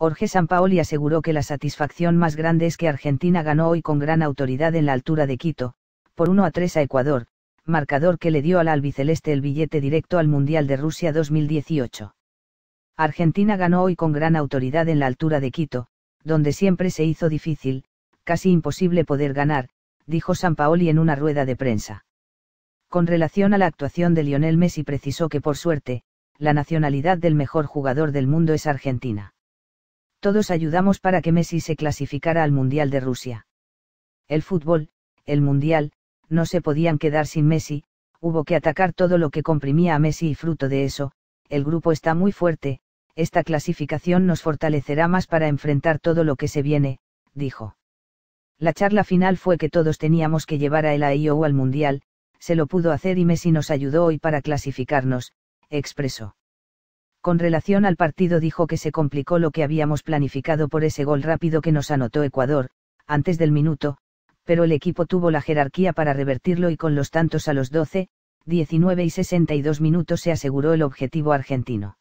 Jorge Sampaoli aseguró que la satisfacción más grande es que Argentina ganó hoy con gran autoridad en la altura de Quito, por 1 a 3 a Ecuador, marcador que le dio al albiceleste el billete directo al Mundial de Rusia 2018. Argentina ganó hoy con gran autoridad en la altura de Quito, donde siempre se hizo difícil, casi imposible poder ganar, dijo Sampaoli en una rueda de prensa. Con relación a la actuación de Lionel Messi precisó que por suerte, la nacionalidad del mejor jugador del mundo es Argentina todos ayudamos para que Messi se clasificara al Mundial de Rusia. El fútbol, el Mundial, no se podían quedar sin Messi, hubo que atacar todo lo que comprimía a Messi y fruto de eso, el grupo está muy fuerte, esta clasificación nos fortalecerá más para enfrentar todo lo que se viene, dijo. La charla final fue que todos teníamos que llevar a el AIO al Mundial, se lo pudo hacer y Messi nos ayudó hoy para clasificarnos, expresó. Con relación al partido dijo que se complicó lo que habíamos planificado por ese gol rápido que nos anotó Ecuador, antes del minuto, pero el equipo tuvo la jerarquía para revertirlo y con los tantos a los 12, 19 y 62 minutos se aseguró el objetivo argentino.